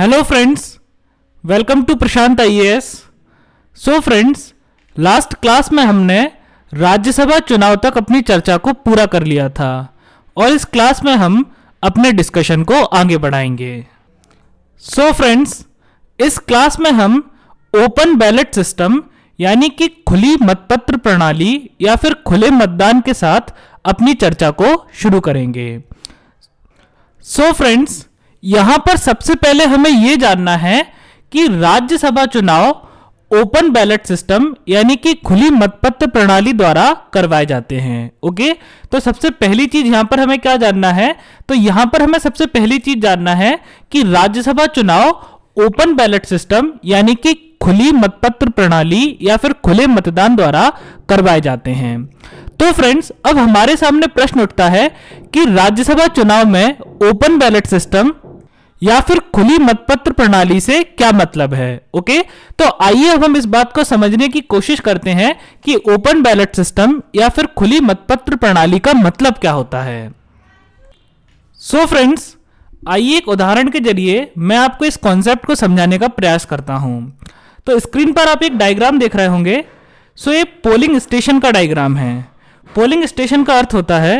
Hello friends welcome to Prashant ias so friends last class में हमने राज्यसभा चुनाव तक अपनी चर्चा को पूरा कर लिया था और इस क्लास में हम अपने डिस्कशन को आगे बढ़ाएंगे सो so फ्रेंड्स इस क्लास में हम ओपन बैलेट सिस्टम यानी कि खुली मतपत्र प्रणाली या फिर खुले मतदान के साथ अपनी चर्चा को शुरू करेंगे सो so फ्रेंड्स यहां पर सबसे पहले हमें यह जानना है कि राज्यसभा चुनाव ओपन बैलेट सिस्टम यानी कि खुली मतपत्र प्रणाली द्वारा करवाए जाते हैं ओके तो सबसे पहली चीज यहां पर हमें क्या जानना है तो यहां पर हमें सबसे पहली चीज जानना है कि राज्यसभा चुनाव ओपन बैलेट सिस्टम यानी कि खुली मतपत्र प्रणाली या फिर खुले मतदान द्वारा करवाए जाते हैं तो फ्रेंड्स अब हमारे सामने प्रश्न उठता है कि राज्यसभा चुनाव में ओपन बैलेट सिस्टम या फिर खुली मतपत्र प्रणाली से क्या मतलब है ओके तो आइए अब हम इस बात को समझने की कोशिश करते हैं कि ओपन बैलेट सिस्टम या फिर खुली मतपत्र प्रणाली का मतलब क्या होता है सो so फ्रेंड्स आइए एक उदाहरण के जरिए मैं आपको इस कॉन्सेप्ट को समझाने का प्रयास करता हूं तो स्क्रीन पर आप एक डायग्राम देख रहे होंगे सो so ये पोलिंग स्टेशन का डायग्राम है पोलिंग स्टेशन का अर्थ होता है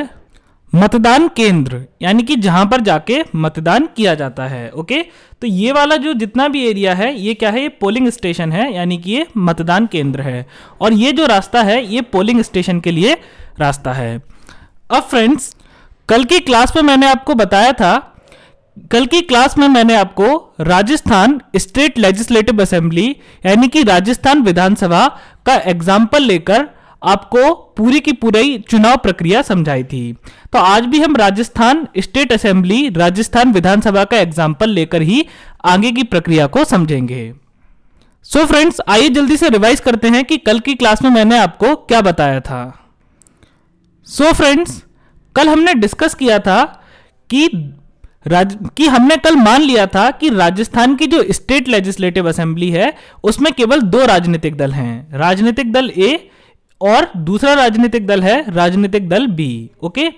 मतदान केंद्र यानी कि जहां पर जाके मतदान किया जाता है ओके तो ये वाला जो जितना भी एरिया है ये क्या है ये पोलिंग स्टेशन है यानी कि ये मतदान केंद्र है और ये जो रास्ता है ये पोलिंग स्टेशन के लिए रास्ता है अब फ्रेंड्स कल की क्लास में मैंने आपको बताया था कल की क्लास में मैंने आपको राजस्थान स्टेट लेजिस्लेटिव असेंबली यानी कि राजस्थान विधानसभा का एग्जाम्पल लेकर आपको पूरी की पूरी चुनाव प्रक्रिया समझाई थी तो आज भी हम राजस्थान स्टेट असेंबली राजस्थान विधानसभा का एग्जाम्पल लेकर ही आगे की प्रक्रिया को समझेंगे सो फ्रेंड्स आइए जल्दी से रिवाइज करते हैं कि कल की क्लास में मैंने आपको क्या बताया था सो so फ्रेंड्स कल हमने डिस्कस किया था कि राज कि हमने कल मान लिया था कि राजस्थान की जो स्टेट लेजिस्लेटिव असेंबली है उसमें केवल दो राजनीतिक दल हैं राजनीतिक दल ए और दूसरा राजनीतिक दल है राजनीतिक दल बी ओके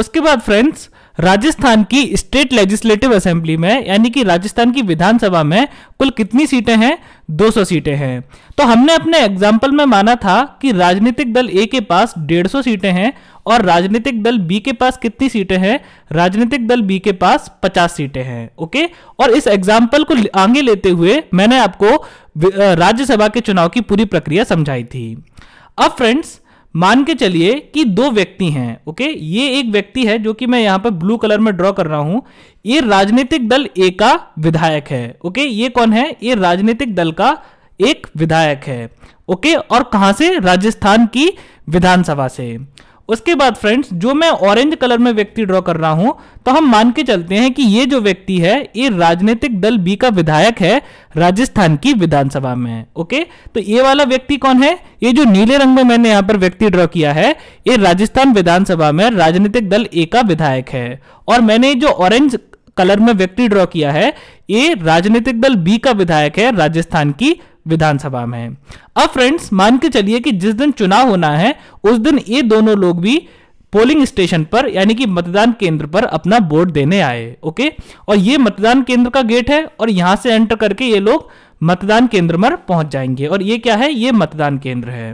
उसके बाद फ्रेंड्स राजस्थान की स्टेट लेजिस्लेटिव असेंबली में यानी कि राजस्थान की विधानसभा में कुल कितनी सीटें हैं 200 सीटें हैं तो हमने अपने एग्जाम्पल में माना था कि राजनीतिक दल ए के पास 150 सीटें हैं और राजनीतिक दल बी के पास कितनी सीटें हैं राजनीतिक दल बी के पास 50 सीटें हैं ओके और इस एग्जाम्पल को आगे लेते हुए मैंने आपको राज्यसभा के चुनाव की पूरी प्रक्रिया समझाई थी अब फ्रेंड्स मान के चलिए कि दो व्यक्ति हैं ओके ये एक व्यक्ति है जो कि मैं यहां पर ब्लू कलर में ड्रॉ कर रहा हूं ये राजनीतिक दल ए का विधायक है ओके ये कौन है ये राजनीतिक दल का एक विधायक है ओके और कहां से राजस्थान की विधानसभा से उसके बाद फ्रेंड्स जो मैं ऑरेंज कलर में व्यक्ति ड्रॉ कर रहा हूं तो हम मान के चलते हैं कि ये जो व्यक्ति है ये राजनीतिक दल बी का विधायक है राजस्थान की विधानसभा में ओके तो ये वाला व्यक्ति कौन है ये जो नीले रंग में मैंने यहां पर व्यक्ति ड्रॉ किया है ये राजस्थान विधानसभा में राजनीतिक दल ए का विधायक है और मैंने जो ऑरेंज कलर में व्यक्ति ड्रॉ किया है ये राजनीतिक दल बी का विधायक है राजस्थान की विधानसभा में अब फ्रेंड्स मान के चलिए कि जिस दिन चुनाव होना है उस दिन ये दोनों लोग भी पोलिंग स्टेशन पर यानी कि मतदान केंद्र पर अपना वोट देने आए ओके और ये मतदान केंद्र का गेट है और यहां से एंटर करके ये लोग मतदान केंद्र पर पहुंच जाएंगे और ये क्या है ये मतदान केंद्र है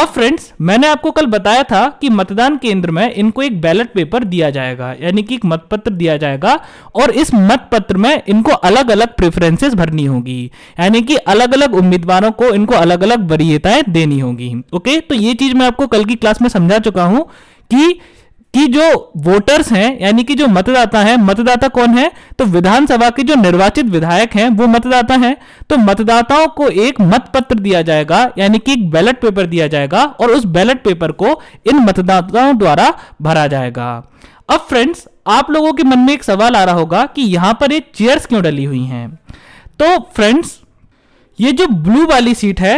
अब फ्रेंड्स मैंने आपको कल बताया था कि मतदान केंद्र में इनको एक बैलेट पेपर दिया जाएगा यानी कि एक मतपत्र दिया जाएगा और इस मतपत्र में इनको अलग अलग प्रेफरेंसेस भरनी होगी यानी कि अलग अलग उम्मीदवारों को इनको अलग अलग वरीयताएं देनी होगी ओके तो ये चीज मैं आपको कल की क्लास में समझा चुका हूं कि कि जो वोटर्स हैं यानी कि जो मतदाता है मतदाता कौन है तो विधानसभा के जो निर्वाचित विधायक हैं वो मतदाता हैं तो मतदाताओं को एक मत पत्र दिया जाएगा यानी कि एक बैलेट पेपर दिया जाएगा और उस बैलेट पेपर को इन मतदाताओं द्वारा भरा जाएगा अब फ्रेंड्स आप लोगों के मन में एक सवाल आ रहा होगा कि यहां पर ये चेयर्स क्यों डली हुई हैं तो फ्रेंड्स ये जो ब्लू वाली सीट है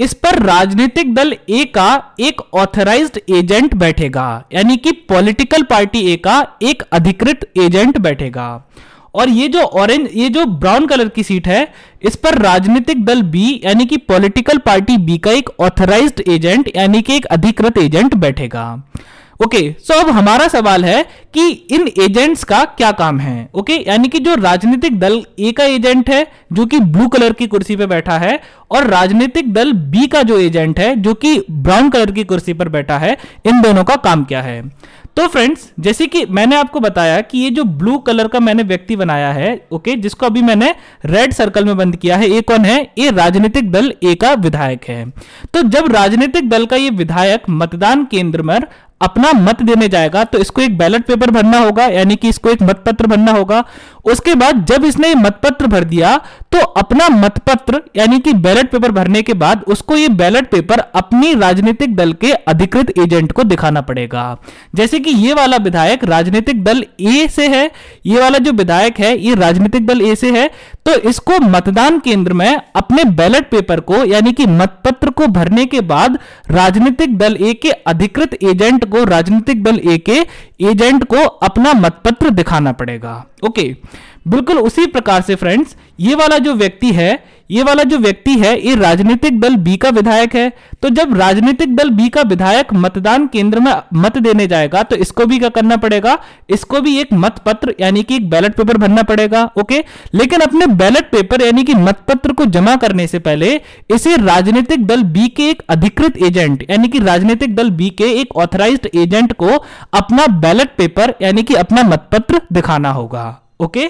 इस पर राजनीतिक दल ए का एक ऑथराइज्ड एजेंट बैठेगा यानी कि पॉलिटिकल पार्टी ए का एक अधिकृत एजेंट बैठेगा और ये जो ऑरेंज ये जो ब्राउन कलर की सीट है इस पर राजनीतिक दल बी यानी कि पॉलिटिकल पार्टी बी का एक ऑथराइज्ड एजेंट यानी कि एक अधिकृत एजेंट बैठेगा ओके okay, सो so अब हमारा सवाल है कि इन एजेंट्स का क्या काम है ओके okay? यानी कि जो राजनीतिक दल ए का एजेंट है जो कि ब्लू कलर की कुर्सी पर बैठा है और राजनीतिक दल बी का जो एजेंट है जो कि ब्राउन कलर की कुर्सी पर बैठा है इन दोनों का काम क्या है तो फ्रेंड्स जैसे कि मैंने आपको बताया कि ये जो ब्लू कलर का मैंने व्यक्ति बनाया है ओके okay, जिसको अभी मैंने रेड सर्कल में बंद किया है ये कौन है ये राजनीतिक दल ए का विधायक है तो जब राजनीतिक दल का ये विधायक मतदान केंद्र में अपना मत देने जाएगा तो इसको एक बैलेट पेपर भरना होगा यानी कि इसको एक मतपत्र भरना होगा उसके बाद जब इसने मतपत्र भर दिया तो अपना मतपत्र यानी कि बैलेट पेपर भरने के बाद उसको ये बैलेट पेपर अपनी राजनीतिक दल के अधिकृत एजेंट को दिखाना पड़ेगा जैसे कि ये वाला विधायक राजनीतिक दल ए से है ये वाला जो विधायक है ये राजनीतिक दल ए से है तो इसको मतदान केंद्र में अपने बैलेट पेपर को यानी कि मतपत्र को भरने के बाद राजनीतिक दल ए के अधिकृत एजेंट को राजनीतिक दल ए के एजेंट को अपना मतपत्र दिखाना पड़ेगा ओके बिल्कुल उसी प्रकार से फ्रेंड्स ये वाला जो व्यक्ति है ये वाला जो व्यक्ति है ये राजनीतिक दल बी का विधायक है तो जब राजनीतिक दल बी का विधायक मतदान केंद्र में मत देने जाएगा तो इसको भी क्या करना पड़ेगा इसको भी एक मत पत्र यानी कि एक बैलेट पेपर भरना पड़ेगा ओके लेकिन अपने बैलेट पेपर यानी कि मत पत्र को जमा करने से पहले इसे राजनीतिक दल बी के एक अधिकृत एजेंट यानी कि राजनीतिक दल बी के एक ऑथराइज एजेंट को अपना बैलेट पेपर यानी कि अपना मतपत्र दिखाना होगा ओके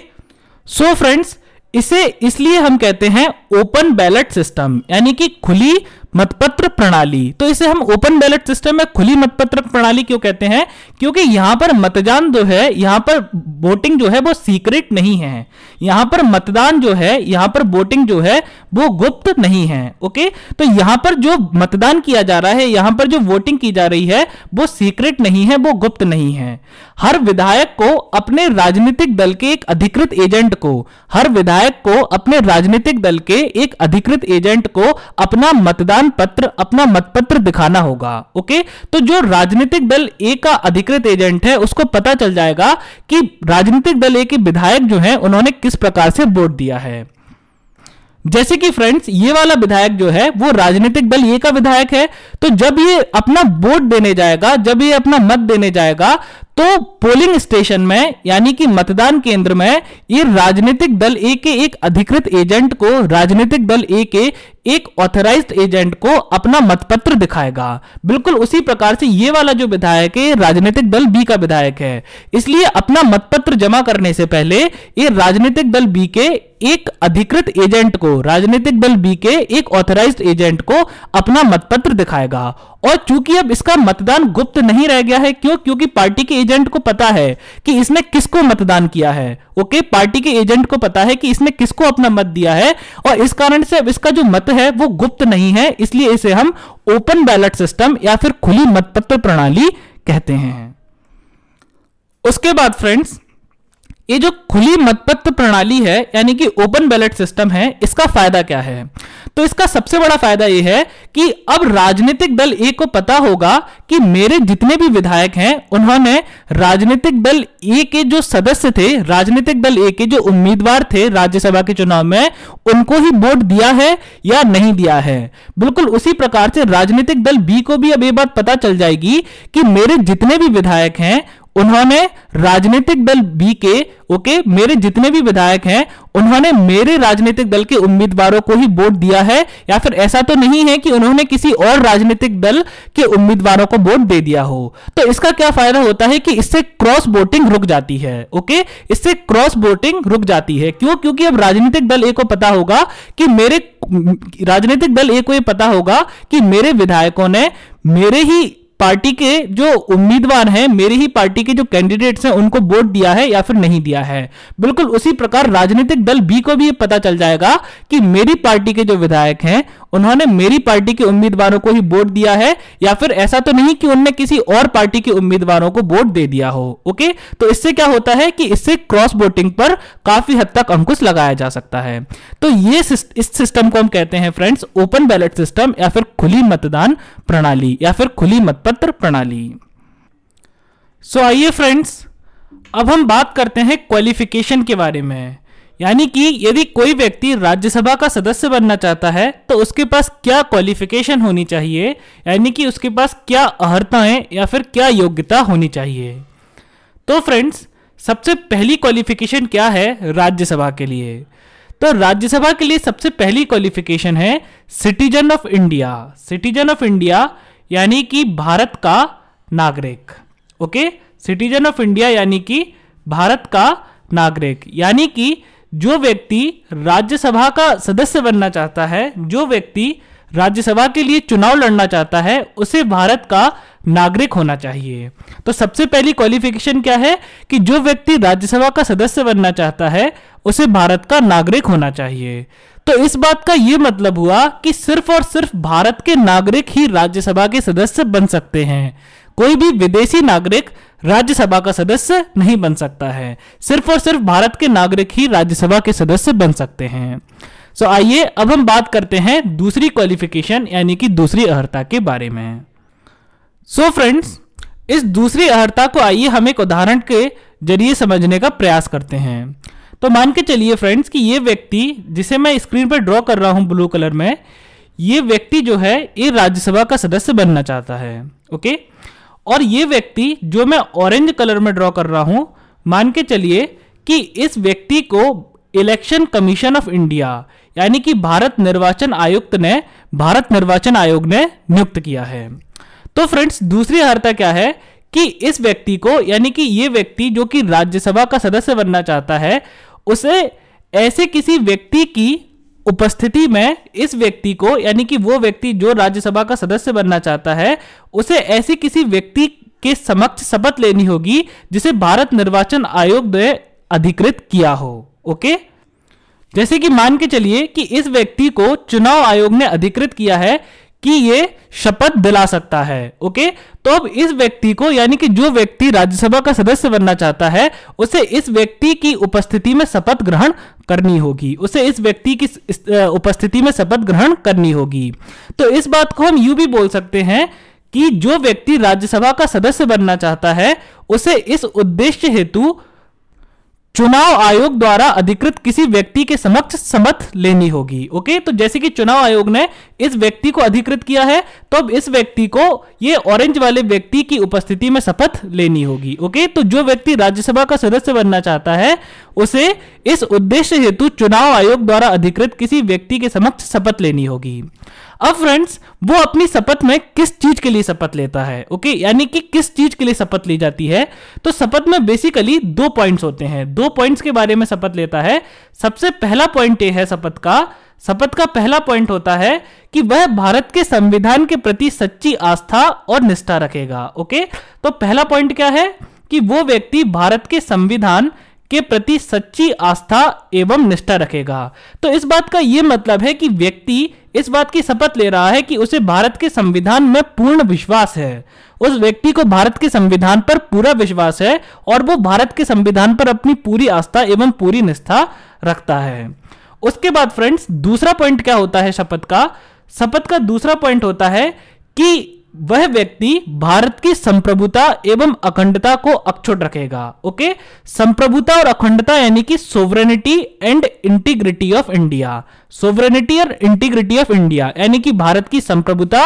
सो फ्रेंड्स इसे इसलिए हम कहते हैं ओपन बैलेट सिस्टम यानी कि खुली मतपत्र प्रणाली तो इसे हम ओपन बैलेट सिस्टम में खुली मतपत्र प्रणाली क्यों कहते हैं क्योंकि यहां पर मतदान जो है यहां पर वोटिंग जो है वो सीक्रेट नहीं है यहां पर मतदान जो है यहां पर वोटिंग जो है वो गुप्त नहीं है ओके तो यहां पर जो मतदान किया जा रहा है यहां पर जो वोटिंग की जा रही है वो सीक्रेट नहीं है वो गुप्त नहीं है हर विधायक को अपने राजनीतिक दल के एक अधिकृत एजेंट को हर विधायक को अपने राजनीतिक दल के एक अधिकृत एजेंट को अपना मतदान पहचान पत्र अपना मतपत्र दिखाना होगा ओके तो जो राजनीतिक दल ए का अधिकृत एजेंट है उसको पता चल जाएगा कि राजनीतिक दल ए के विधायक जो है उन्होंने किस प्रकार से वोट दिया है जैसे कि फ्रेंड्स ये वाला विधायक जो है वो राजनीतिक दल ये का विधायक है तो जब ये अपना वोट देने जाएगा जब ये अपना मत देने जाएगा तो पोलिंग स्टेशन में यानी कि मतदान केंद्र में ये राजनीतिक दल ए के एक अधिकृत एजेंट को राजनीतिक दल ए के एक ऑथराइज्ड एजेंट को अपना मतपत्र दिखाएगा बिल्कुल उसी प्रकार से ये वाला जो विधायक है राजनीतिक दल बी का विधायक है इसलिए अपना मतपत्र जमा करने से पहले ये राजनीतिक दल बी के एक अधिकृत एजेंट को राजनीतिक दल बी के एक ऑथराइज एजेंट को अपना मतपत्र दिखाएगा और चूंकि अब इसका मतदान गुप्त नहीं रह गया है क्यों क्योंकि पार्टी के एजेंट को पता है कि इसने किसको मतदान किया है ओके पार्टी के एजेंट को पता है कि इसने किसको अपना मत दिया है और इस कारण से अब इसका जो मत है वो गुप्त नहीं है इसलिए इसे हम ओपन बैलेट सिस्टम या फिर खुली मतपत्र प्रणाली कहते हैं उसके बाद फ्रेंड्स ये जो खुली मतपत्र प्रणाली है यानी कि ओपन बैलेट सिस्टम है इसका फायदा क्या है तो इसका सबसे बड़ा फायदा यह है कि अब राजनीतिक दल ए को पता होगा कि मेरे जितने भी विधायक हैं उन्होंने राजनीतिक दल ए के जो सदस्य थे राजनीतिक दल ए के जो उम्मीदवार थे राज्यसभा के चुनाव में उनको ही वोट दिया है या नहीं दिया है बिल्कुल उसी प्रकार से राजनीतिक दल बी को भी अब ये बात पता चल जाएगी कि मेरे जितने भी विधायक हैं उन्होंने राजनीतिक दल बी के ओके मेरे जितने भी विधायक हैं उन्होंने मेरे राजनीतिक दल के उम्मीदवारों को ही वोट दिया है या फिर ऐसा तो नहीं है कि उन्होंने किसी और राजनीतिक दल के उम्मीदवारों को वोट दे दिया हो तो इसका क्या फायदा होता है कि इससे क्रॉस वोटिंग रुक जाती है ओके इससे क्रॉस वोटिंग रुक जाती है क्यों क्योंकि अब राजनीतिक दल ए को पता होगा कि मेरे राजनीतिक दल ए को यह पता होगा कि मेरे विधायकों ने मेरे ही पार्टी के जो उम्मीदवार हैं मेरी ही पार्टी के जो कैंडिडेट्स हैं उनको वोट दिया है या फिर नहीं दिया है बिल्कुल उसी प्रकार राजनीतिक दल बी को भी पता चल जाएगा कि मेरी पार्टी के जो विधायक हैं उन्होंने मेरी पार्टी के उम्मीदवारों को ही वोट दिया है या फिर ऐसा तो नहीं कि उनने किसी और पार्टी के उम्मीदवारों को वोट दे दिया हो ओके तो इससे क्या होता है कि इससे क्रॉस वोटिंग पर काफी हद तक अंकुश लगाया जा सकता है तो ये इस सिस्टम को हम कहते हैं फ्रेंड्स ओपन बैलेट सिस्टम या फिर खुली मतदान प्रणाली या फिर खुली मत पत्र प्रणाली सो आइए फ्रेंड्स अब हम बात करते हैं क्वालिफिकेशन के बारे में यानी कि यदि कोई व्यक्ति राज्यसभा का सदस्य बनना चाहता है तो उसके पास क्या क्वालिफिकेशन होनी चाहिए यानी कि उसके पास क्या अहर्ताएं या फिर क्या योग्यता होनी चाहिए तो फ्रेंड्स सबसे पहली क्वालिफिकेशन क्या है राज्यसभा के लिए तो राज्यसभा के लिए सबसे पहली क्वालिफिकेशन है citizen of India citizen of India यानी कि भारत का नागरिक ओके सिटीजन ऑफ इंडिया यानी कि भारत का नागरिक यानी कि जो व्यक्ति राज्यसभा का सदस्य बनना चाहता है जो व्यक्ति राज्यसभा के लिए चुनाव लड़ना चाहता है उसे भारत का नागरिक होना चाहिए तो सबसे पहली क्वालिफिकेशन क्या है कि जो व्यक्ति राज्यसभा का सदस्य बनना चाहता है उसे भारत का नागरिक होना चाहिए तो इस बात का यह मतलब हुआ कि सिर्फ और सिर्फ भारत के नागरिक ही राज्यसभा के सदस्य बन सकते हैं कोई भी विदेशी नागरिक राज्यसभा का सदस्य नहीं बन सकता है सिर्फ और सिर्फ भारत के नागरिक ही राज्यसभा के सदस्य बन सकते हैं सो so, आइए अब हम बात करते हैं दूसरी क्वालिफिकेशन यानी कि दूसरी अर्हता के बारे में सो so, फ्रेंड्स इस दूसरी अर्हता को आइए हम एक उदाहरण के जरिए समझने का प्रयास करते हैं तो मान के चलिए फ्रेंड्स कि ये व्यक्ति जिसे मैं स्क्रीन पर ड्रॉ कर रहा हूँ ब्लू कलर में ये व्यक्ति जो है ये राज्यसभा का सदस्य बनना चाहता है ओके और ये व्यक्ति जो मैं ऑरेंज कलर में ड्रॉ कर रहा हूँ मान के चलिए कि इस व्यक्ति को इलेक्शन कमीशन ऑफ इंडिया यानी कि भारत निर्वाचन आयुक्त ने भारत निर्वाचन आयोग ने नियुक्त किया है तो फ्रेंड्स दूसरी हरता क्या है कि इस व्यक्ति को यानी कि ये व्यक्ति जो कि राज्यसभा का सदस्य बनना चाहता है उसे ऐसे किसी व्यक्ति की उपस्थिति में इस व्यक्ति को यानी कि वो व्यक्ति जो राज्यसभा का सदस्य बनना चाहता है उसे ऐसे किसी व्यक्ति के समक्ष शपथ लेनी होगी जिसे भारत निर्वाचन आयोग ने अधिकृत किया हो ओके जैसे कि मान के चलिए कि इस व्यक्ति को चुनाव आयोग ने अधिकृत किया है कि ये शपथ दिला सकता है ओके तो अब इस व्यक्ति को यानी कि जो व्यक्ति राज्यसभा का सदस्य बनना चाहता है उसे इस व्यक्ति की उपस्थिति में शपथ ग्रहण करनी होगी उसे इस व्यक्ति की उपस्थिति में शपथ ग्रहण करनी होगी तो इस बात को हम यू भी बोल सकते हैं कि जो व्यक्ति राज्यसभा का सदस्य बनना चाहता है उसे इस उद्देश्य हेतु चुनाव आयोग द्वारा अधिकृत किसी व्यक्ति के समक्ष समर्थ लेनी होगी ओके तो जैसे कि चुनाव आयोग ने इस व्यक्ति को अधिकृत किया है तो अब इस व्यक्ति को ये ऑरेंज वाले व्यक्ति की उपस्थिति में शपथ लेनी होगी ओके तो जो व्यक्ति राज्यसभा का सदस्य बनना चाहता है उसे इस उद्देश्य हेतु चुनाव आयोग द्वारा अधिकृत किसी व्यक्ति के समक्ष शपथ लेनी होगी अब फ्रेंड्स वो अपनी शपथ में किस चीज के लिए शपथ लेता है ओके यानी कि किस चीज के लिए शपथ ली जाती है तो शपथ में बेसिकली दो पॉइंट्स होते हैं दो पॉइंट्स के बारे में शपथ लेता है सबसे पहला पॉइंट ये है शपथ का शपथ का पहला पॉइंट होता है कि वह भारत के संविधान के प्रति सच्ची आस्था और निष्ठा रखेगा ओके तो पहला पॉइंट क्या है कि वो व्यक्ति भारत के संविधान के प्रति सच्ची आस्था एवं निष्ठा रखेगा तो इस बात का यह मतलब है कि व्यक्ति इस बात की शपथ ले रहा है कि उसे भारत के संविधान में पूर्ण विश्वास है उस व्यक्ति को भारत के संविधान पर पूरा विश्वास है और वो भारत के संविधान पर अपनी पूरी आस्था एवं पूरी निष्ठा रखता है उसके बाद फ्रेंड्स दूसरा पॉइंट क्या होता है शपथ का शपथ का दूसरा पॉइंट होता है कि वह व्यक्ति भारत की संप्रभुता एवं अखंडता को अक्षुट रखेगा ओके संप्रभुता और अखंडता यानी कि sovereignty and integrity of India sovereignty और इंटीग्रिटी ऑफ इंडिया यानी कि भारत की संप्रभुता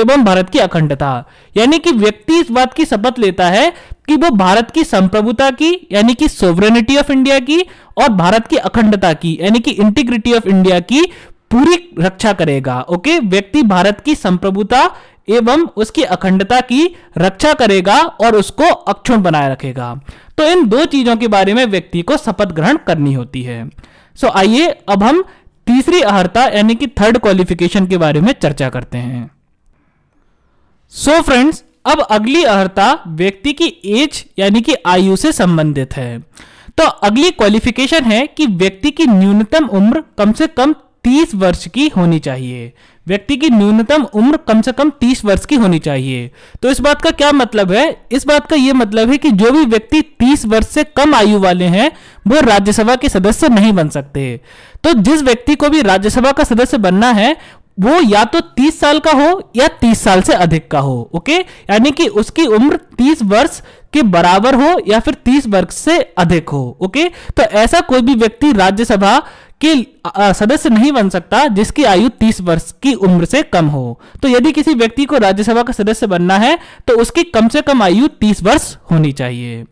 एवं भारत की अखंडता यानी कि व्यक्ति इस बात की शपथ लेता है कि वो भारत की संप्रभुता की यानी कि सोवरेनिटी ऑफ इंडिया की और भारत की अखंडता की यानी कि इंटीग्रिटी ऑफ इंडिया की पूरी रक्षा करेगा ओके व्यक्ति भारत की संप्रभुता एवं उसकी अखंडता की रक्षा करेगा और उसको अक्षुण बनाए रखेगा तो इन दो चीजों के बारे में व्यक्ति को शपथ ग्रहण करनी होती है सो आइए अब हम तीसरी अहर्ता यानी कि थर्ड क्वालिफिकेशन के बारे में चर्चा करते हैं सो so फ्रेंड्स अब अगली अहर्ता व्यक्ति की एज यानी कि आयु से संबंधित है तो अगली क्वालिफिकेशन है कि व्यक्ति की न्यूनतम उम्र कम से कम 30 वर्ष की होनी चाहिए व्यक्ति की न्यूनतम उम्र कम से कम तीस वर्ष की होनी चाहिए तो इस बात का क्या मतलब है इस बात का यह मतलब है कि जो भी व्यक्ति तीस वर्ष से कम आयु वाले हैं वो राज्यसभा के सदस्य नहीं बन सकते तो जिस व्यक्ति को भी राज्यसभा का सदस्य बनना है वो या तो 30 साल का हो या 30 साल से अधिक का हो ओके यानी कि उसकी उम्र 30 वर्ष के बराबर हो या फिर 30 वर्ष से अधिक हो ओके तो ऐसा कोई भी व्यक्ति राज्यसभा कि सदस्य नहीं बन सकता जिसकी आयु 30 वर्ष की उम्र से कम हो तो यदि किसी व्यक्ति को राज्यसभा का सदस्य बनना है तो उसकी कम से कम आयु 30 वर्ष होनी चाहिए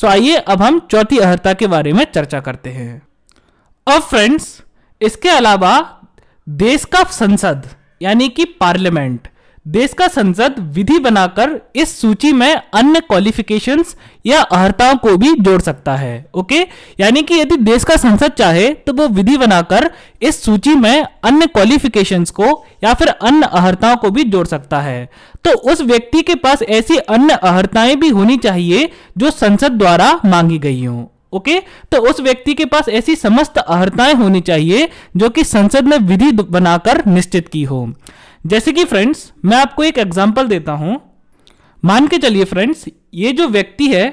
सो आइए अब हम चौथी अर्ता के बारे में चर्चा करते हैं अब फ्रेंड्स इसके अलावा देश का संसद यानी कि पार्लियामेंट देश का संसद विधि बनाकर इस सूची में अन्य क्वालिफिकेशंस या अर्हताओं को भी जोड़ सकता है ओके यानी कि यदि देश का संसद चाहे तो वो विधि बनाकर इस सूची में अन्य क्वालिफिकेशंस को या फिर अन्य अर्हताओं को भी जोड़ सकता है तो उस व्यक्ति के पास ऐसी अन्य अर्हताएं भी होनी चाहिए जो संसद द्वारा मांगी गई हों ओके okay? तो उस व्यक्ति के पास ऐसी समस्त अर्हताएं होनी चाहिए जो कि संसद में विधि बनाकर निश्चित की हो जैसे कि फ्रेंड्स मैं आपको एक एग्जाम्पल देता हूं मान के चलिए फ्रेंड्स ये जो व्यक्ति है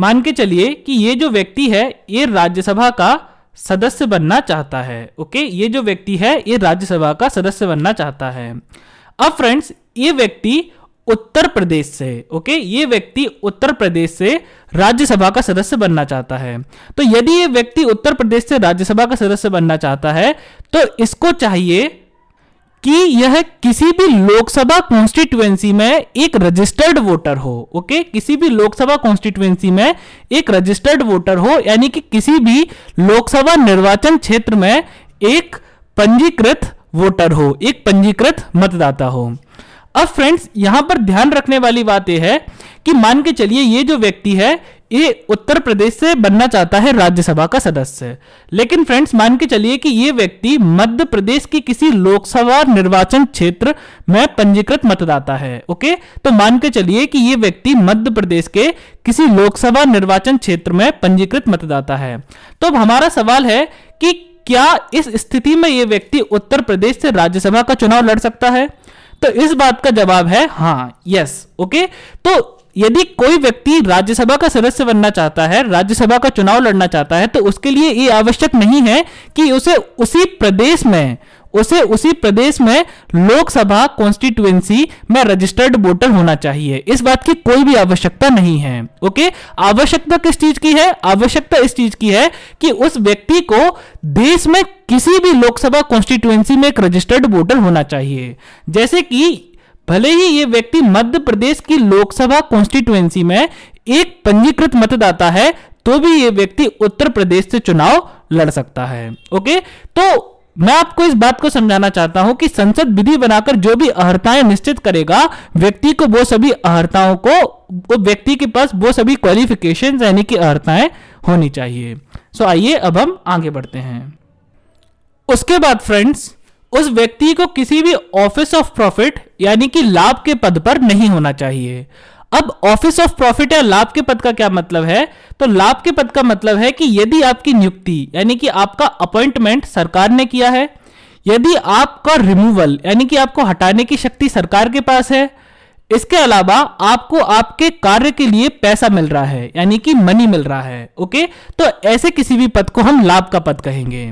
मान के चलिए कि ये जो व्यक्ति है ये राज्यसभा का सदस्य बनना चाहता है ओके ये जो व्यक्ति है ये राज्यसभा का सदस्य बनना चाहता है अब फ्रेंड्स ये व्यक्ति उत्तर प्रदेश से ओके ये व्यक्ति उत्तर प्रदेश से राज्यसभा का सदस्य बनना चाहता है तो यदि ये व्यक्ति उत्तर प्रदेश से राज्यसभा का सदस्य बनना चाहता है तो इसको चाहिए कि यह किसी भी लोकसभा कॉन्स्टिट्युएंसी में एक रजिस्टर्ड वोटर हो ओके किसी भी लोकसभा कॉन्स्टिट्युएंसी में एक रजिस्टर्ड वोटर हो यानी कि किसी भी लोकसभा निर्वाचन क्षेत्र में एक पंजीकृत वोटर हो एक पंजीकृत मतदाता हो अब फ्रेंड्स यहां पर ध्यान रखने वाली बात यह है कि मान के चलिए ये जो व्यक्ति है ये उत्तर प्रदेश से बनना चाहता है राज्यसभा का सदस्य लेकिन फ्रेंड्स मान के चलिए कि ये व्यक्ति मध्य प्रदेश की किसी लोकसभा निर्वाचन क्षेत्र में पंजीकृत मतदाता है ओके तो मान के चलिए कि ये व्यक्ति मध्य प्रदेश के किसी लोकसभा निर्वाचन क्षेत्र में पंजीकृत मतदाता है तो अब हमारा सवाल है कि क्या इस स्थिति में यह व्यक्ति उत्तर प्रदेश से राज्यसभा का चुनाव लड़ सकता है तो इस बात का जवाब है हाँ यस ओके तो यदि कोई व्यक्ति राज्यसभा का सदस्य बनना चाहता है राज्यसभा का चुनाव लड़ना चाहता है तो उसके लिए ये आवश्यक नहीं है कि उसे उसी प्रदेश में उसे उसी प्रदेश में लोकसभा कॉन्स्टिट्युएंसी में रजिस्टर्ड वोटर होना चाहिए इस बात की कोई भी आवश्यकता नहीं है ओके आवश्यकता किस चीज की है आवश्यकता इस चीज की है कि उस व्यक्ति को देश में किसी भी लोकसभा कॉन्स्टिट्युएंसी में एक रजिस्टर्ड वोटर होना चाहिए जैसे कि भले ही ये व्यक्ति मध्य प्रदेश की लोकसभा कॉन्स्टिट्युएंसी में एक पंजीकृत मतदाता है तो भी ये व्यक्ति उत्तर प्रदेश से चुनाव लड़ सकता है ओके तो मैं आपको इस बात को समझाना चाहता हूं कि संसद विधि बनाकर जो भी अहर्ताएं निश्चित करेगा व्यक्ति को वो सभी अहर्ताओं को वो व्यक्ति के पास वो सभी क्वालिफिकेशन यानी कि अहर्ताएं होनी चाहिए सो आइए अब हम आगे बढ़ते हैं उसके बाद फ्रेंड्स उस व्यक्ति को किसी भी ऑफिस ऑफ प्रॉफिट यानी कि लाभ के पद पर नहीं होना चाहिए अब ऑफिस ऑफ प्रॉफिट या लाभ के पद का क्या मतलब है तो लाभ के पद का मतलब है कि यदि आपकी नियुक्ति यानी कि आपका अपॉइंटमेंट सरकार ने किया है यदि आपका रिमूवल यानी कि आपको हटाने की शक्ति सरकार के पास है इसके अलावा आपको आपके कार्य के लिए पैसा मिल रहा है यानी कि मनी मिल रहा है ओके तो ऐसे किसी भी पद को हम लाभ का पद कहेंगे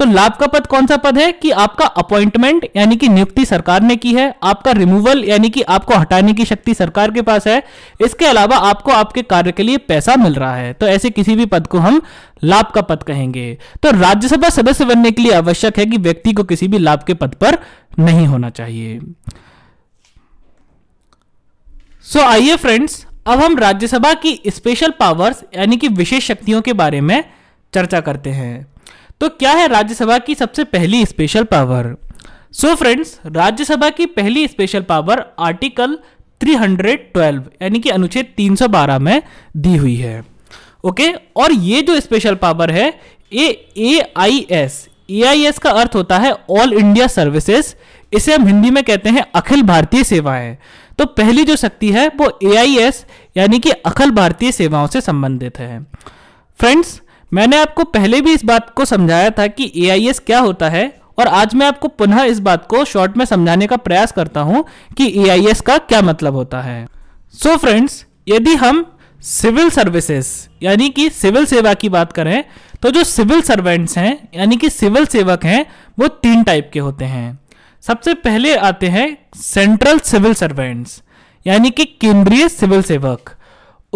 तो लाभ का पद कौन सा पद है कि आपका अपॉइंटमेंट यानी कि नियुक्ति सरकार ने की है आपका रिमूवल यानी कि आपको हटाने की शक्ति सरकार के पास है इसके अलावा आपको आपके कार्य के लिए पैसा मिल रहा है तो ऐसे किसी भी पद को हम लाभ का पद कहेंगे तो राज्यसभा सदस्य बनने के लिए आवश्यक है कि व्यक्ति को किसी भी लाभ के पद पर नहीं होना चाहिए सो आइए फ्रेंड्स अब हम राज्यसभा की स्पेशल पावर्स यानी कि विशेष शक्तियों के बारे में चर्चा करते हैं तो क्या है राज्यसभा की सबसे पहली special power so friends Rajya Sabha की पहली स्पेशल पावर आर्टिकल 312 यानी कि अनुच्छेद 312 में दी हुई है ओके और ये जो स्पेशल पावर है ए ए I S A I S का अर्थ होता है ऑल इंडिया सर्विसेज इसे हम हिंदी में कहते हैं अखिल भारतीय सेवाएं तो पहली जो शक्ति है वो ए आई एस यानी कि अखिल भारतीय सेवाओं से संबंधित है फ्रेंड्स मैंने आपको पहले भी इस बात को समझाया था कि ए क्या होता है और आज मैं आपको पुनः इस बात को शॉर्ट में समझाने का प्रयास करता हूं कि ए का क्या मतलब होता है सो so फ्रेंड्स यदि हम सिविल सर्विसेज यानी कि सिविल सेवा की बात करें तो जो सिविल सर्वेंट्स हैं यानी कि सिविल सेवक हैं वो तीन टाइप के होते हैं सबसे पहले आते हैं सेंट्रल सिविल सर्वेंट्स यानी कि केंद्रीय सिविल सेवक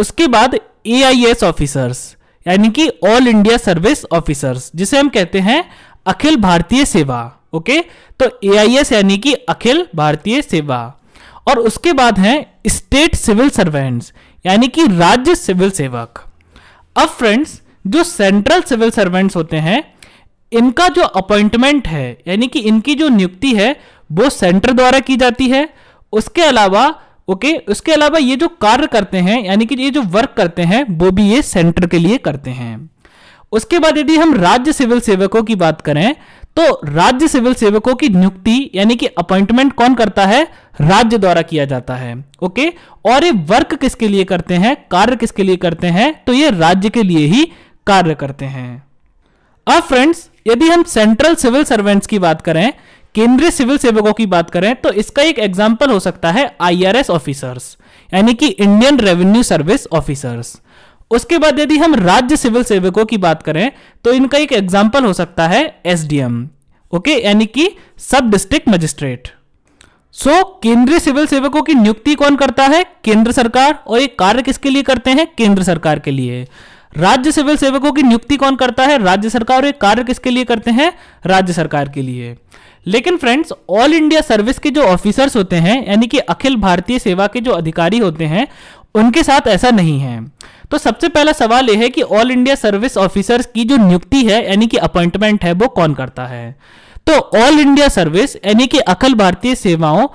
उसके बाद ए ऑफिसर्स यानी कि ऑल इंडिया सर्विस ऑफिसर्स जिसे हम कहते हैं अखिल भारतीय सेवा ओके तो एआईएस यानी कि अखिल भारतीय सेवा और उसके बाद हैं स्टेट सिविल सर्वेंट्स यानी कि राज्य सिविल सेवक अब फ्रेंड्स जो सेंट्रल सिविल सर्वेंट्स होते हैं इनका जो अपॉइंटमेंट है यानी कि इनकी जो नियुक्ति है वो सेंटर द्वारा की जाती है उसके अलावा ओके उसके अलावा ये जो कार्य करते हैं यानी कि ये जो वर्क करते हैं वो भी ये सेंटर के लिए करते हैं उसके बाद यदि हम राज्य सिविल सेवकों की बात करें तो राज्य सिविल सेवकों की नियुक्ति यानी कि अपॉइंटमेंट कौन करता है राज्य द्वारा किया जाता है ओके और ये वर्क किसके लिए करते हैं कार्य किसके लिए करते हैं तो ये राज्य के लिए ही कार्य करते हैं अब फ्रेंड्स यदि हम सेंट्रल सिविल सर्वेंट्स की बात करें केंद्रीय सिविल सेवकों की बात करें तो इसका एक एग्जाम्पल हो सकता है आईआरएस ऑफिसर्स यानी कि इंडियन रेवेन्यू सर्विस ऑफिसर्स उसके बाद यदि हम राज्य सिविल सेवकों की बात करें तो इनका एक एग्जाम्पल हो सकता है एसडीएम ओके यानी कि सब डिस्ट्रिक्ट मजिस्ट्रेट सो केंद्रीय सिविल सेवकों की नियुक्ति कौन करता है केंद्र सरकार और ये कार्य किसके लिए करते हैं केंद्र सरकार के लिए राज्य सिविल सेवकों की नियुक्ति कौन करता है राज्य सरकार और ये कार्य किसके लिए करते हैं राज्य सरकार के लिए लेकिन फ्रेंड्स ऑल इंडिया सर्विस के जो ऑफिसर्स होते हैं यानी कि अखिल भारतीय सेवा के जो अधिकारी होते हैं उनके साथ ऐसा नहीं है तो सबसे पहला सवाल यह है कि ऑल इंडिया सर्विस ऑफिसर्स की जो नियुक्ति है यानी कि अपॉइंटमेंट है वो कौन करता है तो ऑल इंडिया सर्विस यानी कि अखिल भारतीय सेवाओं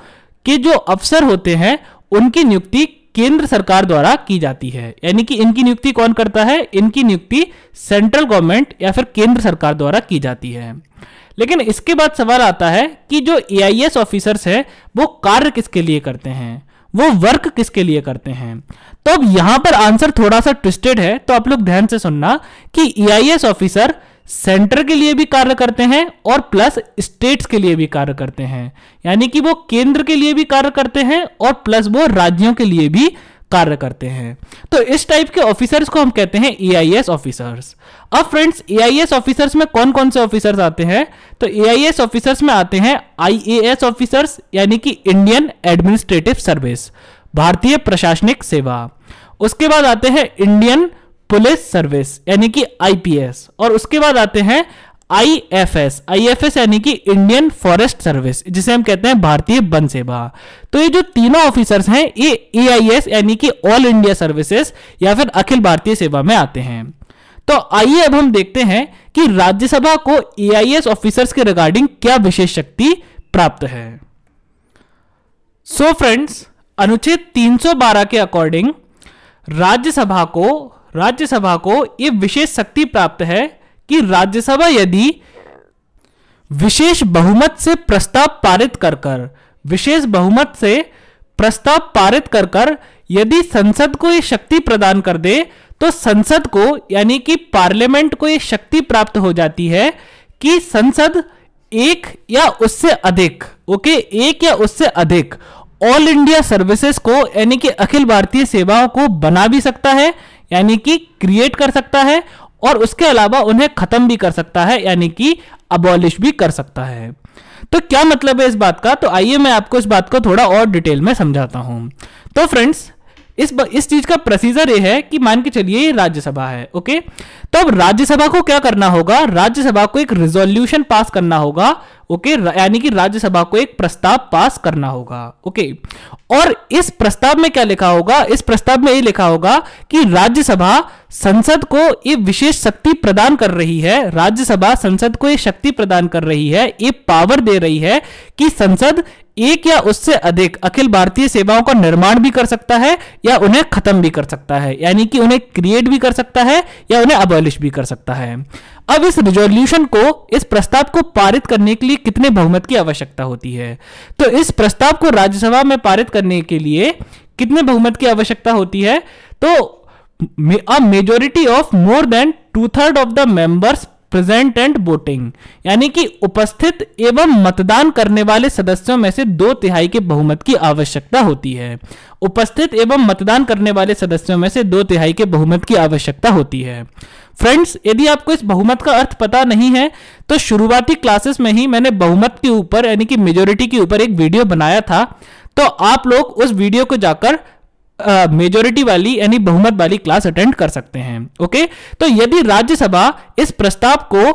के जो अफसर होते हैं उनकी नियुक्ति केंद्र सरकार द्वारा की जाती है यानी कि इनकी नियुक्ति कौन करता है इनकी नियुक्ति सेंट्रल गवर्नमेंट या फिर केंद्र सरकार द्वारा की जाती है लेकिन इसके बाद सवाल आता है कि जो ए ऑफिसर्स है वो कार्य किसके लिए करते हैं वो वर्क किसके लिए करते हैं तो अब यहां पर आंसर थोड़ा सा ट्विस्टेड है तो आप लोग ध्यान से सुनना कि ए ऑफिसर सेंटर के लिए भी कार्य करते हैं और प्लस स्टेट्स के लिए भी कार्य करते हैं यानी कि वो केंद्र के लिए भी कार्य करते हैं और प्लस वो राज्यों के लिए भी कार्य करते हैं तो इस टाइप के ऑफिसर्स को हम कहते हैं ए ऑफिसर्स अब फ्रेंड्स ए ऑफिसर्स में कौन कौन से ऑफिसर्स आते हैं तो ए ऑफिसर्स में आते हैं आई ऑफिसर्स यानी कि इंडियन एडमिनिस्ट्रेटिव सर्विस भारतीय प्रशासनिक सेवा उसके बाद आते हैं इंडियन पुलिस सर्विस यानी कि आईपीएस और उसके बाद आते हैं आईएफएस आईएफएस यानी कि इंडियन फॉरेस्ट सर्विस जिसे हम कहते हैं भारतीय वन सेवा तो ये जो तीनों ऑफिसर्स हैं ये एआईएस यानी कि ऑल इंडिया सर्विसेज या फिर अखिल भारतीय सेवा में आते हैं तो आइए अब हम देखते हैं कि राज्यसभा को एआईएस ऑफिसर्स के रिगार्डिंग क्या विशेष शक्ति प्राप्त है सो so फ्रेंड्स अनुच्छेद 312 के अकॉर्डिंग राज्यसभा को राज्यसभा को यह विशेष शक्ति प्राप्त है कि राज्यसभा यदि विशेष बहुमत से प्रस्ताव पारित कर कर विशेष बहुमत से प्रस्ताव पारित कर कर यदि संसद को यह शक्ति प्रदान कर दे तो संसद को यानी कि पार्लियामेंट को यह शक्ति प्राप्त हो जाती है कि संसद एक या उससे अधिक ओके एक या उससे अधिक ऑल इंडिया सर्विसेज को यानी कि अखिल भारतीय सेवाओं को बना भी सकता है यानी कि क्रिएट कर सकता है और उसके अलावा उन्हें खत्म भी कर सकता है यानी कि अबॉलिश भी कर सकता है तो क्या मतलब है इस बात का तो आइए मैं आपको इस बात को थोड़ा और डिटेल में समझाता हूं तो फ्रेंड्स इस ब, इस चीज का प्रोसीजर ये है कि मान के चलिए राज्यसभा है ओके तो अब राज्यसभा को क्या करना होगा राज्यसभा को एक रिजोल्यूशन पास करना होगा ओके यानी कि राज्यसभा को एक प्रस्ताव पास करना होगा ओके और इस प्रस्ताव में क्या लिखा होगा इस प्रस्ताव में ये लिखा होगा कि राज्यसभा संसद को ये विशेष शक्ति प्रदान कर रही है राज्यसभा संसद को ये शक्ति प्रदान कर रही है ये पावर दे रही है कि संसद एक या उससे अधिक अखिल भारतीय सेवाओं का निर्माण भी कर सकता है या उन्हें खत्म भी कर सकता है यानी कि उन्हें क्रिएट भी कर सकता है या उन्हें अबॉलिश भी कर सकता है अब इस रिजोल्यूशन को इस प्रस्ताव को पारित करने के लिए कितने बहुमत की आवश्यकता होती है तो इस प्रस्ताव को राज्यसभा में पारित करने के लिए कितने बहुमत की आवश्यकता होती है तो majority of more than two third of the members present and voting यानी कि उपस्थित एवं मतदान करने वाले सदस्यों में से दो तिहाई के बहुमत की आवश्यकता होती है उपस्थित एवं मतदान करने वाले सदस्यों में से दो तिहाई के बहुमत की आवश्यकता होती है फ्रेंड्स यदि आपको इस बहुमत का अर्थ पता नहीं है तो शुरुआती क्लासेस में ही मैंने बहुमत के ऊपर यानी कि मेजोरिटी के ऊपर एक वीडियो बनाया था तो आप लोग उस वीडियो को जाकर मेजोरिटी uh, वाली यानी बहुमत वाली क्लास अटेंड कर सकते हैं ओके तो यदि राज्यसभा इस प्रस्ताव को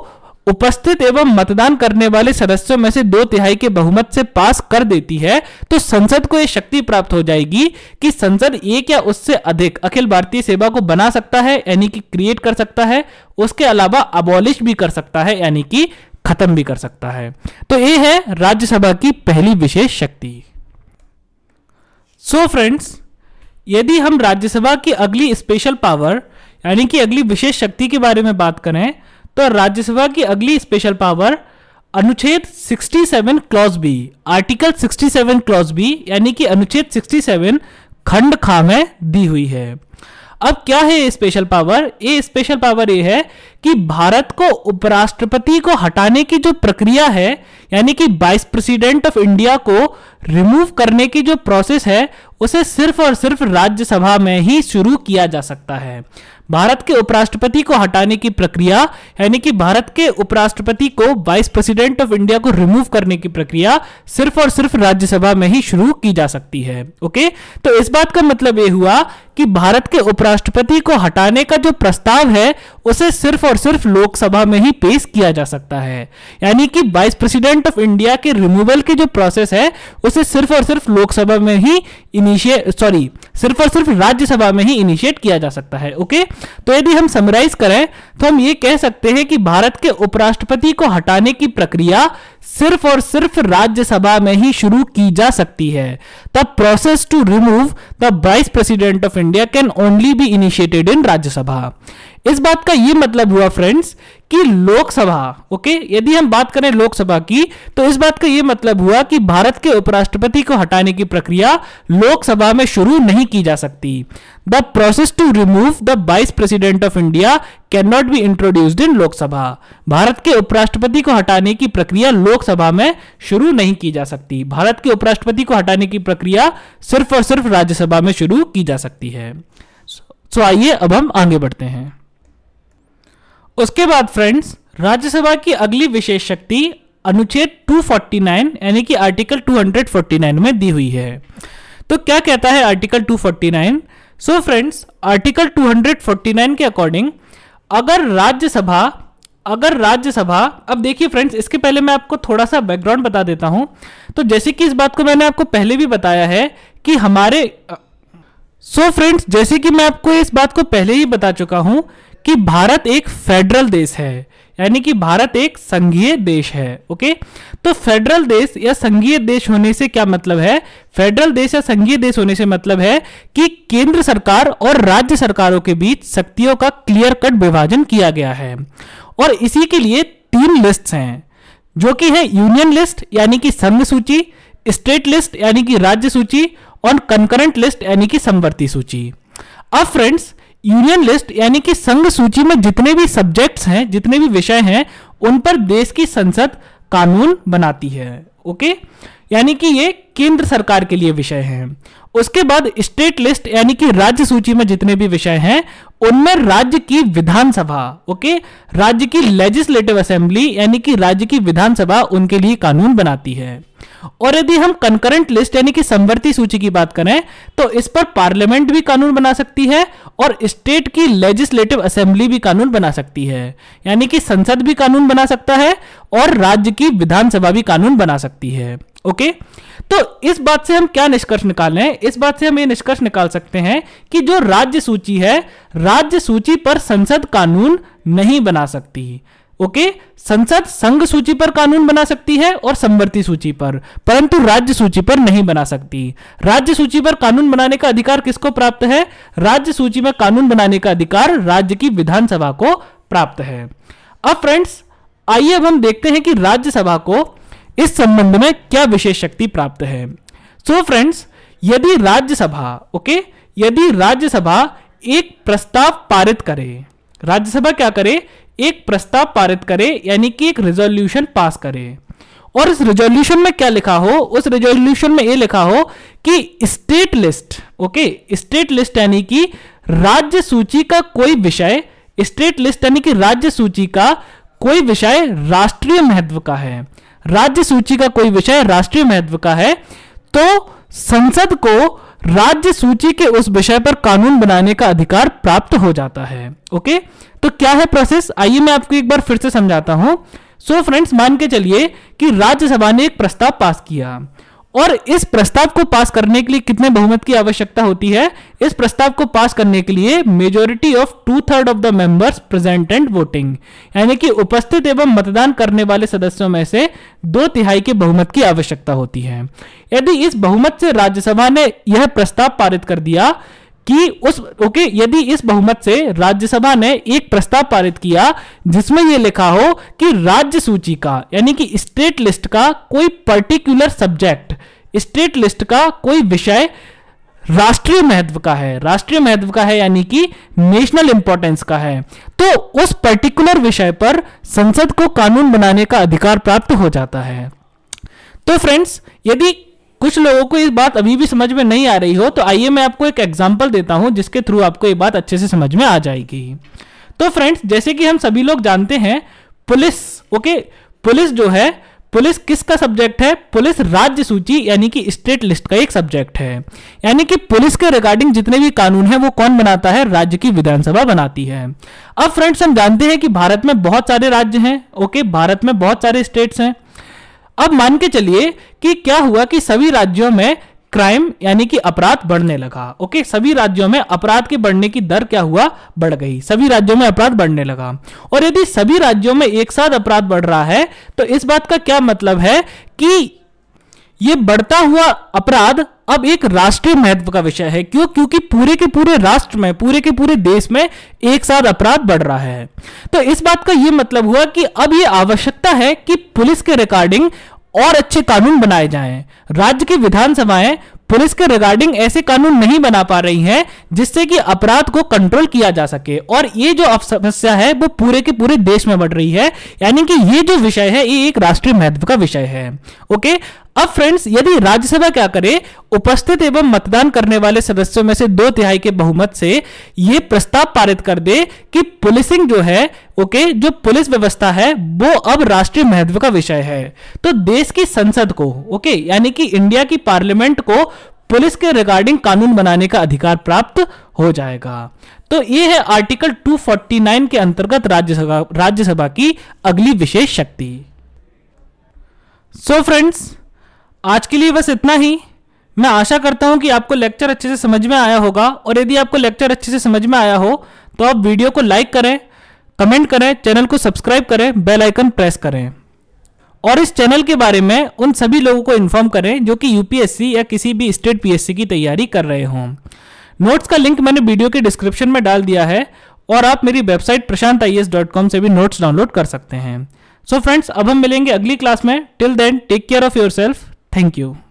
उपस्थित एवं मतदान करने वाले सदस्यों में से दो तिहाई के बहुमत से पास कर देती है तो संसद को यह शक्ति प्राप्त हो जाएगी कि संसद एक या उससे अधिक अखिल भारतीय सेवा को बना सकता है यानी कि क्रिएट कर सकता है उसके अलावा अबॉलिश भी कर सकता है यानी कि खत्म भी कर सकता है तो ये है राज्यसभा की पहली विशेष शक्ति सो so फ्रेंड्स यदि हम राज्यसभा की अगली स्पेशल पावर यानी कि अगली विशेष शक्ति के बारे में बात करें तो राज्यसभा की अगली स्पेशल पावर अनुच्छेद 67 clause B article 67 clause B यानी कि अनुच्छेद 67 खंड खा में दी हुई है अब क्या है स्पेशल पावर ये स्पेशल पावर ये है कि भारत को उपराष्ट्रपति को हटाने की जो प्रक्रिया है यानी कि वाइस प्रेसिडेंट ऑफ इंडिया को रिमूव करने की जो प्रोसेस है उसे सिर्फ और सिर्फ राज्यसभा में ही शुरू किया जा सकता है भारत के उपराष्ट्रपति को हटाने की प्रक्रिया यानी कि भारत के उपराष्ट्रपति को वाइस प्रेसिडेंट ऑफ इंडिया को रिमूव करने की प्रक्रिया सिर्फ और सिर्फ राज्यसभा में ही शुरू की जा सकती है ओके तो इस बात का मतलब यह हुआ कि भारत के उपराष्ट्रपति को हटाने का जो प्रस्ताव है उसे सिर्फ और सिर्फ लोकसभा में ही पेश किया जा सकता है यानी कि वाइस प्रेसिडेंट ऑफ इंडिया के रिमूवल की जो प्रोसेस है उसे सिर्फ और सिर्फ लोकसभा में ही इनिशिएट सॉरी सिर्फ और सिर्फ राज्यसभा में ही इनिशिएट किया जा सकता है ओके तो यदि हम समराइज करें तो हम ये कह सकते हैं कि भारत के उपराष्ट्रपति को हटाने की प्रक्रिया सिर्फ और सिर्फ राज्यसभा में ही शुरू की जा सकती है the process to remove the vice president of India can only be initiated in Rajya Sabha इस बात का ये मतलब हुआ फ्रेंड्स कि लोकसभा ओके यदि हम बात करें लोकसभा की तो इस बात का यह मतलब हुआ कि भारत के उपराष्ट्रपति को हटाने की प्रक्रिया लोकसभा में शुरू नहीं की जा सकती the process to remove the vice president of India can not be introduced in Lok Sabha Bharat के उपराष्ट्रपति को हटाने की प्रक्रिया लोकसभा में शुरू नहीं की जा सकती भारत के उपराष्ट्रपति को हटाने की प्रक्रिया सिर्फ और सिर्फ राज्यसभा में शुरू की जा सकती है सो so, आइए अब हम आगे बढ़ते हैं उसके बाद फ्रेंड्स राज्यसभा की अगली विशेष शक्ति अनुच्छेद 249 यानी कि आर्टिकल 249 में दी हुई है तो क्या कहता है आर्टिकल 249 सो फ्रेंड्स आर्टिकल 249 के अकॉर्डिंग अगर राज्यसभा अगर राज्यसभा अब देखिए फ्रेंड्स इसके पहले मैं आपको थोड़ा सा बैकग्राउंड बता देता हूं तो जैसे कि इस बात को मैंने आपको पहले भी बताया है कि हमारे सो so फ्रेंड्स जैसे कि मैं आपको इस बात को पहले ही बता चुका हूं कि भारत एक फेडरल देश है यानी कि भारत एक संघीय देश है ओके तो फेडरल देश या संघीय देश होने से क्या मतलब है फेडरल देश या संघीय देश होने से मतलब है कि केंद्र सरकार और राज्य सरकारों के बीच शक्तियों का क्लियर कट विभाजन किया गया है और इसी के लिए तीन लिस्ट हैं जो कि है यूनियन लिस्ट यानी कि संघ सूची स्टेट लिस्ट यानी कि राज्य सूची और कंकरेंट लिस्ट यानी कि संवर्ती सूची अब फ्रेंड्स यूनियन लिस्ट यानी कि संघ सूची में जितने भी सब्जेक्ट्स हैं जितने भी विषय हैं उन पर देश की संसद कानून बनाती है ओके यानी कि ये केंद्र सरकार के लिए विषय हैं उसके बाद स्टेट लिस्ट यानी कि राज्य सूची में जितने भी विषय हैं उनमें राज्य की विधानसभा ओके राज्य की लेजिस्लेटिव असेंबली यानी कि राज्य की विधानसभा उनके लिए कानून बनाती है और यदि हम कंकरेंट लिस्ट यानी कि संवर्ती सूची की बात करें तो इस पर पार्लियामेंट भी कानून बना सकती है और स्टेट की लेजिस्लेटिव असेंबली भी कानून बना सकती है यानी कि संसद भी कानून बना सकता है और राज्य की विधानसभा भी कानून बना सकती है ओके okay? तो इस बात से हम क्या निष्कर्ष निकाल रहे हैं इस बात से हम ये निष्कर्ष निकाल सकते हैं कि जो राज्य सूची है राज्य सूची पर संसद कानून नहीं बना सकती ओके संसद संघ सूची पर कानून बना सकती है और संवर्ती सूची पर परंतु राज्य सूची पर नहीं बना सकती राज्य सूची पर कानून बनाने का अधिकार किसको प्राप्त है राज्य सूची में कानून बनाने का अधिकार राज्य की विधानसभा को प्राप्त है अब फ्रेंड्स आइए अब हम देखते हैं कि राज्यसभा को इस संबंध में क्या विशेष शक्ति प्राप्त है सो so फ्रेंड्स यदि राज्यसभा ओके यदि राज्यसभा एक प्रस्ताव पारित करे राज्यसभा क्या करे एक प्रस्ताव पारित करे यानी कि एक रेजोल्यूशन पास करे और इस रेजोल्यूशन में क्या लिखा हो उस रिजोल्यूशन में ये लिखा हो कि state list okay state list यानी कि राज्य सूची का कोई विषय स्टेट लिस्ट यानी कि राज्य सूची का कोई विषय राष्ट्रीय महत्व का है राज्य सूची का कोई विषय राष्ट्रीय महत्व का है तो संसद को राज्य सूची के उस विषय पर कानून बनाने का अधिकार प्राप्त हो जाता है ओके तो क्या है प्रोसेस आइए मैं आपको एक बार फिर से समझाता हूं सो so फ्रेंड्स मान के चलिए कि राज्यसभा ने एक प्रस्ताव पास किया और इस प्रस्ताव को पास करने के लिए कितने बहुमत की आवश्यकता होती है इस प्रस्ताव को पास करने के लिए majority of two third of the members present and voting यानी कि उपस्थित एवं मतदान करने वाले सदस्यों में से दो तिहाई के बहुमत की आवश्यकता होती है यदि इस बहुमत से राज्यसभा ने यह प्रस्ताव पारित कर दिया कि उस ओके यदि इस बहुमत से राज्यसभा ने एक प्रस्ताव पारित किया जिसमें यह लिखा हो कि राज्य सूची का यानी कि स्टेट लिस्ट का कोई पर्टिकुलर सब्जेक्ट स्टेट लिस्ट का कोई विषय राष्ट्रीय महत्व का है राष्ट्रीय महत्व का है यानी कि नेशनल इंपॉर्टेंस का है तो उस पर्टिकुलर विषय पर संसद को कानून बनाने का अधिकार प्राप्त हो जाता है तो फ्रेंड्स यदि कुछ लोगों को ये बात अभी भी समझ में नहीं आ रही हो तो आइए मैं आपको एक एग्जाम्पल देता हूँ जिसके थ्रू आपको ये बात अच्छे से समझ में आ जाएगी तो फ्रेंड्स जैसे कि हम सभी लोग जानते हैं पुलिस ओके पुलिस जो है पुलिस किसका सब्जेक्ट है पुलिस राज्य सूची यानी कि स्टेट लिस्ट का एक सब्जेक्ट है यानी कि पुलिस के रिगार्डिंग जितने भी कानून है वो कौन बनाता है राज्य की विधानसभा बनाती है अब फ्रेंड्स हम जानते हैं कि भारत में बहुत सारे राज्य हैं ओके भारत में बहुत सारे स्टेट्स हैं अब मान के चलिए कि क्या हुआ कि सभी राज्यों में क्राइम यानी कि अपराध बढ़ने लगा ओके सभी राज्यों में अपराध के बढ़ने की दर क्या हुआ बढ़ गई सभी राज्यों में अपराध बढ़ने लगा और यदि सभी राज्यों में एक साथ अपराध बढ़ रहा है तो इस बात का क्या मतलब है कि यह बढ़ता हुआ अपराध अब एक राष्ट्रीय महत्व का विषय है क्यों क्योंकि पूरे के पूरे राष्ट्र में पूरे के पूरे देश में एक साथ अपराध बढ़ रहा है तो इस बात का यह मतलब हुआ कि अब यह आवश्यकता है कि पुलिस के रिकॉर्डिंग और अच्छे कानून बनाए जाएं राज्य की विधानसभाएं पुलिस के रिगार्डिंग ऐसे कानून नहीं बना पा रही हैं जिससे कि अपराध को कंट्रोल किया जा सके और ये जो समस्या है वो पूरे के पूरे देश में बढ़ रही है यानी कि ये जो विषय है ये एक राष्ट्रीय महत्व का विषय है ओके अब फ्रेंड्स यदि राज्यसभा क्या करे उपस्थित एवं मतदान करने वाले सदस्यों में से दो तिहाई के बहुमत से यह प्रस्ताव पारित कर दे कि पुलिसिंग जो है ओके जो पुलिस व्यवस्था है वो अब राष्ट्रीय महत्व का विषय है तो देश की संसद को ओके यानी कि इंडिया की पार्लियामेंट को पुलिस के रिगार्डिंग कानून बनाने का अधिकार प्राप्त हो जाएगा तो ये है आर्टिकल 249 के अंतर्गत राज्यसभा राज्यसभा की अगली विशेष शक्ति सो so फ्रेंड्स आज के लिए बस इतना ही मैं आशा करता हूं कि आपको लेक्चर अच्छे से समझ में आया होगा और यदि आपको लेक्चर अच्छे से समझ में आया हो तो आप वीडियो को लाइक करें कमेंट करें चैनल को सब्सक्राइब करें बेल आइकन प्रेस करें और इस चैनल के बारे में उन सभी लोगों को इन्फॉर्म करें जो कि यूपीएससी या किसी भी स्टेट पीएससी की तैयारी कर रहे हों नोट्स का लिंक मैंने वीडियो के डिस्क्रिप्शन में डाल दिया है और आप मेरी वेबसाइट प्रशांत से भी नोट्स डाउनलोड कर सकते हैं सो so फ्रेंड्स अब हम मिलेंगे अगली क्लास में till then take care of yourself Thank you.